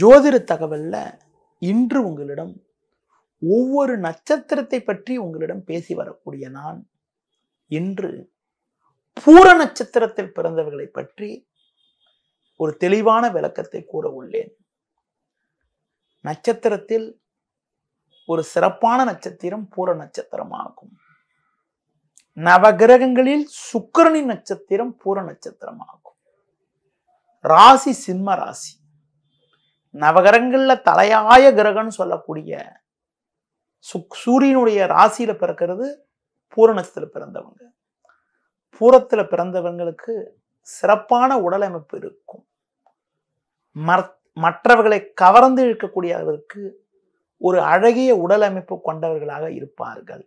ஜோதிட தகவலில் இன்று உங்களிடம் ஒவ்வொரு நட்சத்திரத்தை பற்றி உங்களிடம் பேசி வரக்கூடிய நான் இன்று பூர நட்சத்திரத்தில் பிறந்தவர்களை பற்றி ஒரு தெளிவான விளக்கத்தை கூற உள்ளேன் நட்சத்திரத்தில் ஒரு சிறப்பான நட்சத்திரம் பூர நட்சத்திரமாகும் நவகிரகங்களில் சுக்கரனின் நட்சத்திரம் பூர நட்சத்திரமாகும் ராசி சிம்ம ராசி நவகரங்களில் தலையாய கிரகம்னு சொல்லக்கூடிய சுக் சூரியனுடைய ராசியில் பிறக்கிறது பூரணத்தில் பிறந்தவங்க பூரத்தில் பிறந்தவங்களுக்கு சிறப்பான உடல் அமைப்பு இருக்கும் மற்றவர்களை கவர்ந்து இழுக்கக்கூடிய அளவிற்கு ஒரு அழகிய உடல் அமைப்பு கொண்டவர்களாக இருப்பார்கள்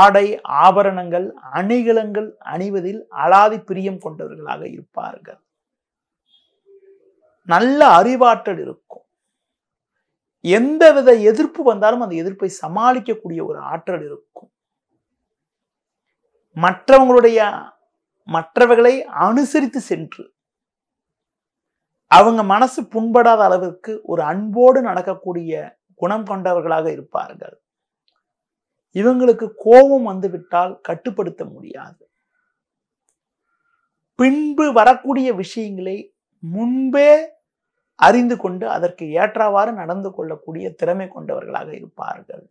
ஆடை ஆபரணங்கள் அணிகலங்கள் அணிவதில் அலாதி பிரியம் கொண்டவர்களாக இருப்பார்கள் நல்ல அறிவாற்றல் இருக்கும் எந்த வித எதிர்ப்பு வந்தாலும் அந்த எதிர்ப்பை சமாளிக்கக்கூடிய ஒரு ஆற்றல் இருக்கும் மற்றவங்களுடைய மற்றவர்களை அனுசரித்து சென்று அவங்க மனசு புண்படாத அளவிற்கு ஒரு அன்போடு நடக்கக்கூடிய குணம் கொண்டவர்களாக இருப்பார்கள் இவங்களுக்கு கோபம் வந்துவிட்டால் கட்டுப்படுத்த முடியாது பின்பு வரக்கூடிய விஷயங்களை முன்பே அறிந்து கொண்டு அதற்கு ஏற்றவாறு நடந்து கொள்ளக்கூடிய திறமை கொண்டவர்களாக இருப்பார்கள்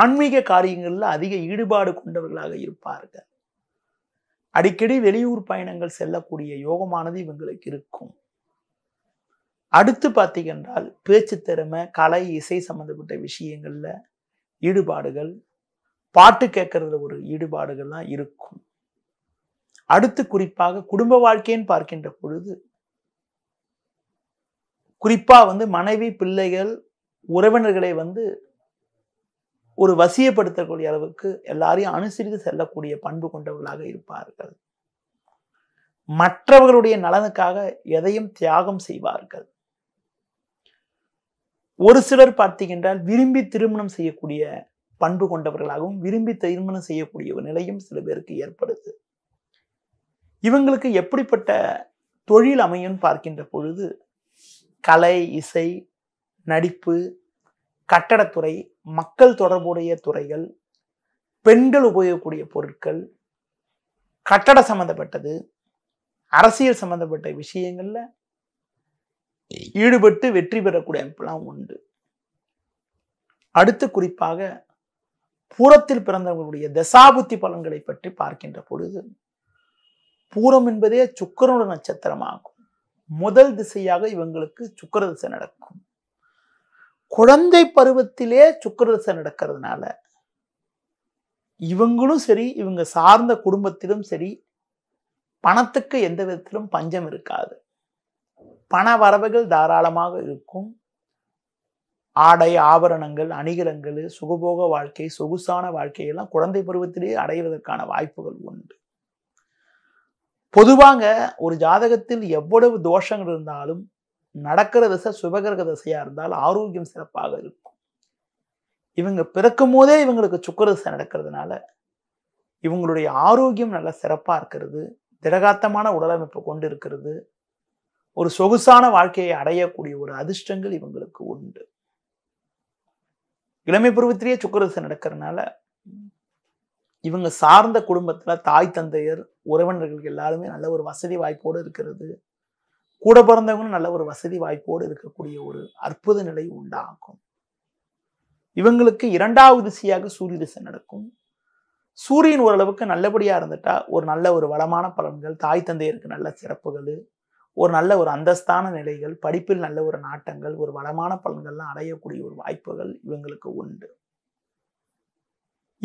ஆன்மீக காரியங்களில் அதிக ஈடுபாடு கொண்டவர்களாக இருப்பார்கள் அடிக்கடி வெளியூர் பயணங்கள் செல்லக்கூடிய யோகமானது இவங்களுக்கு இருக்கும் அடுத்து பார்த்தீங்கன்றால் பேச்சு திறமை கலை இசை சம்மந்தப்பட்ட விஷயங்களில் ஈடுபாடுகள் பாட்டு கேட்கறதுல ஒரு ஈடுபாடுகள்லாம் இருக்கும் அடுத்து குறிப்பாக குடும்ப வாழ்க்கைன்னு பார்க்கின்ற பொழுது குறிப்பாக வந்து மனைவி பிள்ளைகள் உறவினர்களை வந்து ஒரு வசியப்படுத்தக்கூடிய அளவுக்கு எல்லாரையும் அனுசரித்து செல்லக்கூடிய பண்பு கொண்டவர்களாக இருப்பார்கள் மற்றவர்களுடைய நலனுக்காக எதையும் தியாகம் செய்வார்கள் ஒரு சிலர் பார்த்தீங்கன்றால் விரும்பி திருமணம் செய்யக்கூடிய பண்பு கொண்டவர்களாகவும் விரும்பி திருமணம் செய்யக்கூடிய ஒரு நிலையும் சில பேருக்கு ஏற்படுது இவங்களுக்கு எப்படிப்பட்ட தொழில் அமையும் பார்க்கின்ற பொழுது கலை இசை நடிப்பு கட்டடத்துறை மக்கள் தொடர்புடைய துறைகள் பெண்கள் உபயோகக்கூடிய பொருட்கள் கட்டட சம்மந்தப்பட்டது அரசியல் சம்மந்தப்பட்ட விஷயங்களில் ஈடுபட்டு வெற்றி பெறக்கூடிய அமைப்புலாம் உண்டு அடுத்து குறிப்பாக பூரத்தில் பிறந்தவர்களுடைய தசாபுத்தி பலன்களை பற்றி பார்க்கின்ற பொழுது பூரம் என்பதே சுக்கரனுடைய நட்சத்திரமாகும் முதல் திசையாக இவங்களுக்கு சுக்கர திசை நடக்கும் குழந்தை பருவத்திலே சுக்கர திசை நடக்கிறதுனால இவங்களும் சரி இவங்க சார்ந்த குடும்பத்திலும் சரி பணத்துக்கு எந்த விதத்திலும் பஞ்சம் இருக்காது பண வரவுகள் தாராளமாக இருக்கும் ஆடை ஆபரணங்கள் அணிகலங்கள் சுகபோக வாழ்க்கை சொகுசான வாழ்க்கையெல்லாம் குழந்தை பருவத்திலேயே அடைவதற்கான வாய்ப்புகள் உண்டு பொதுவாங்க ஒரு ஜாதகத்தில் எவ்வளவு தோஷங்கள் இருந்தாலும் நடக்கிற திசை சுபகிரக திசையாக இருந்தால் ஆரோக்கியம் சிறப்பாக இருக்கும் இவங்க பிறக்கும் போதே இவங்களுக்கு சுக்கர திசை நடக்கிறதுனால இவங்களுடைய ஆரோக்கியம் நல்லா சிறப்பாக இருக்கிறது திடகாத்தமான உடலமைப்பு கொண்டு இருக்கிறது ஒரு சொகுசான வாழ்க்கையை அடையக்கூடிய ஒரு அதிர்ஷ்டங்கள் இவங்களுக்கு உண்டு இளமை பருவத்திலேயே சுக்கரதிசை நடக்கிறதுனால இவங்க சார்ந்த குடும்பத்தில் தாய் தந்தையர் உறவினர்கள் எல்லாருமே நல்ல ஒரு வசதி வாய்ப்போடு இருக்கிறது கூட பிறந்தவங்களும் நல்ல ஒரு வசதி வாய்ப்போடு இருக்கக்கூடிய ஒரு அற்புத நிலை உண்டாகும் இவங்களுக்கு இரண்டாவது திசையாக சூரிய திசை நடக்கும் சூரியன் ஓரளவுக்கு நல்லபடியாக இருந்துட்டா ஒரு நல்ல ஒரு வளமான பலன்கள் தாய் தந்தையருக்கு நல்ல சிறப்புகள் ஒரு நல்ல ஒரு அந்தஸ்தான நிலைகள் படிப்பில் நல்ல ஒரு நாட்டங்கள் ஒரு வளமான பலன்கள்லாம் அடையக்கூடிய ஒரு வாய்ப்புகள் இவங்களுக்கு உண்டு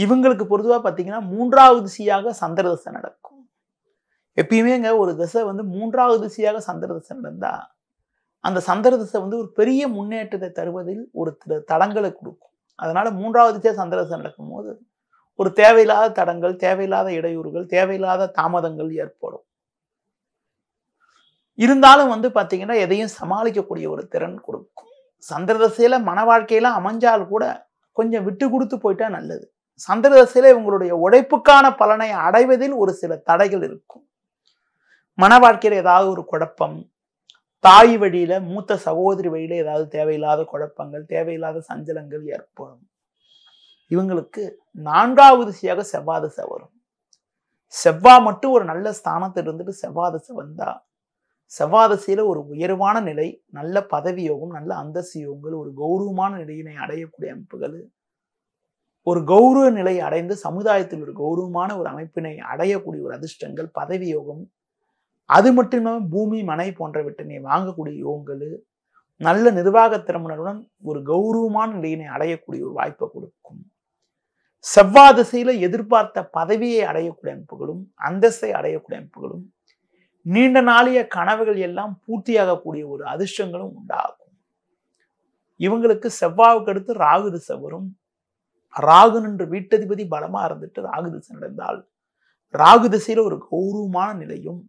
இவங்களுக்கு பொதுவாக பார்த்தீங்கன்னா மூன்றாவது திசையாக சந்திர திசை நடக்கும் எப்பயுமேங்க ஒரு திசை வந்து மூன்றாவது திசையாக சந்திர நடந்தால் அந்த சந்திர வந்து ஒரு பெரிய முன்னேற்றத்தை தருவதில் ஒரு தடங்களை கொடுக்கும் அதனால் மூன்றாவது திசையாக சந்திர திசை நடக்கும்போது ஒரு தேவையில்லாத தடங்கள் தேவையில்லாத இடையூறுகள் தேவையில்லாத தாமதங்கள் ஏற்படும் இருந்தாலும் வந்து பார்த்தீங்கன்னா எதையும் சமாளிக்கக்கூடிய ஒரு திறன் கொடுக்கும் சந்திர திசையில் மன வாழ்க்கையெல்லாம் அமைஞ்சால் கூட கொஞ்சம் விட்டு கொடுத்து போயிட்டா நல்லது சந்திரதசையில் இவங்களுடைய உழைப்புக்கான பலனை அடைவதில் ஒரு சில தடைகள் இருக்கும் மன வாழ்க்கையில் ஏதாவது ஒரு குழப்பம் தாய் வழியில மூத்த சகோதரி வழியில ஏதாவது தேவையில்லாத குழப்பங்கள் தேவையில்லாத சஞ்சலங்கள் ஏற்படும் இவங்களுக்கு நான்காவது சியாக செவ்வாதச வரும் செவ்வாய் மட்டும் ஒரு நல்ல ஸ்தானத்தில் இருந்துட்டு செவ்வாதசை வந்தா செவ்வாதசையில ஒரு உயர்வான நிலை நல்ல பதவி யோகம் நல்ல அந்தஸ்து யோகங்கள் ஒரு கௌரவமான நிலையினை அடையக்கூடிய அமைப்புகள் ஒரு கௌரவ நிலை அடைந்து சமுதாயத்தில் ஒரு கௌரவமான ஒரு அமைப்பினை அடையக்கூடிய ஒரு அதிர்ஷ்டங்கள் பதவி யோகம் அது மட்டும் இல்லாமல் பூமி மனை போன்றவற்றினை வாங்கக்கூடிய யோகங்கள் நல்ல நிர்வாக திறமுடன் ஒரு கௌரவமான நிலையினை அடையக்கூடிய ஒரு வாய்ப்பை கொடுக்கும் செவ்வாய் திசையில எதிர்பார்த்த பதவியை அடையக்கூடிய அமைப்புகளும் அந்தஸ்தை அடையக்கூடிய அமைப்புகளும் நீண்ட நாளிய கனவுகள் எல்லாம் பூர்த்தியாகக்கூடிய ஒரு அதிர்ஷ்டங்களும் உண்டாகும் இவங்களுக்கு செவ்வாவுக்கு அடுத்து ராகு திசை வரும் ராகு நின்று வீட்டதிபதி பலமாக இருந்துட்டு ராகு திசை நடந்தால் ராகு திசையில் ஒரு கௌரவமான நிலையும்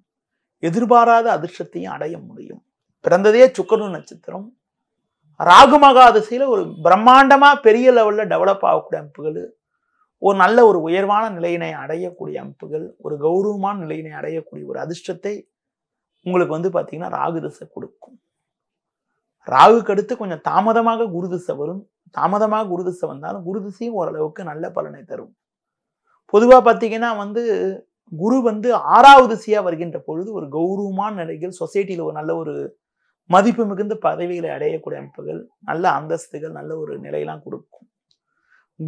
எதிர்பாராத அதிர்ஷ்டத்தையும் அடைய முடியும் பிறந்ததே சுக்கரன் நட்சத்திரம் ராகு மகா திசையில் ஒரு பிரம்மாண்டமாக பெரிய லெவலில் டெவலப் ஆகக்கூடிய அமைப்புகள் ஒரு நல்ல ஒரு உயர்வான நிலையினை அடையக்கூடிய அமைப்புகள் ஒரு கௌரவமான நிலையினை அடையக்கூடிய ஒரு அதிர்ஷ்டத்தை உங்களுக்கு வந்து பார்த்தீங்கன்னா ராகு திசை கொடுக்கும் ராகுக்கு அடுத்து கொஞ்சம் தாமதமாக குரு திசை வரும் தாமதமாக குருதிசை வந்தாலும் குருதிசையும் ஓரளவுக்கு நல்ல பலனை தரும் பொதுவாக பார்த்தீங்கன்னா வந்து குரு வந்து ஆறாவது திசையாக வருகின்ற பொழுது ஒரு கௌரவமான நிலைகள் சொசைட்டியில் ஒரு நல்ல ஒரு மதிப்பு மிகுந்த பதவிகளை அடையக்கூடிய அமைப்புகள் நல்ல அந்தஸ்துகள் நல்ல ஒரு நிலையெல்லாம் கொடுக்கும்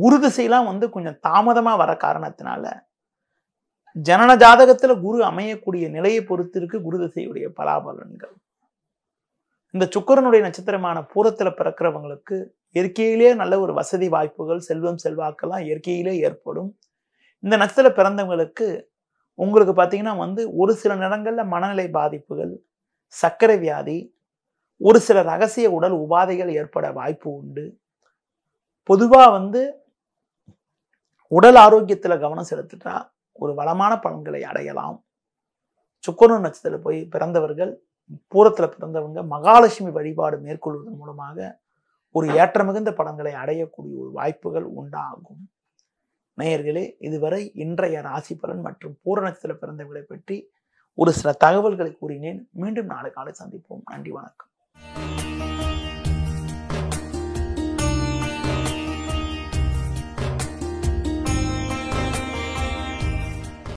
குரு திசையெல்லாம் வந்து கொஞ்சம் தாமதமாக வர காரணத்தினால ஜனன ஜாதகத்தில் குரு அமையக்கூடிய நிலையை பொறுத்திருக்கு குரு திசையுடைய பலாபலன்கள் இந்த சுக்கரனுடைய நட்சத்திரமான பூரத்தில் பிறக்கிறவங்களுக்கு இயற்கையிலே நல்ல ஒரு வசதி வாய்ப்புகள் செல்வம் செல்வாக்கெல்லாம் இயற்கையிலே ஏற்படும் இந்த நட்சத்திர பிறந்தவங்களுக்கு உங்களுக்கு பார்த்தீங்கன்னா வந்து ஒரு சில நிறங்களில் மனநிலை பாதிப்புகள் சர்க்கரை வியாதி ஒரு சில ரகசிய உடல் உபாதைகள் ஏற்பட வாய்ப்பு உண்டு பொதுவாக வந்து உடல் ஆரோக்கியத்தில் கவனம் செலுத்திட்டா ஒரு வளமான பலன்களை அடையலாம் சுக்கரன் நட்சத்திரத்தில் போய் பிறந்தவர்கள் பூரத்தில் பிறந்தவங்க மகாலட்சுமி வழிபாடு மேற்கொள்வதன் மூலமாக ஒரு ஏற்ற மிகுந்த படங்களை அடையக்கூடிய ஒரு வாய்ப்புகள் உண்டாகும் நேயர்களே இதுவரை இன்றைய ராசி பலன் மற்றும் பூரணத்தில் பிறந்தவர்களை பற்றி ஒரு சில தகவல்களை கூறினேன் மீண்டும் நாளை காலை சந்திப்போம் நன்றி வணக்கம்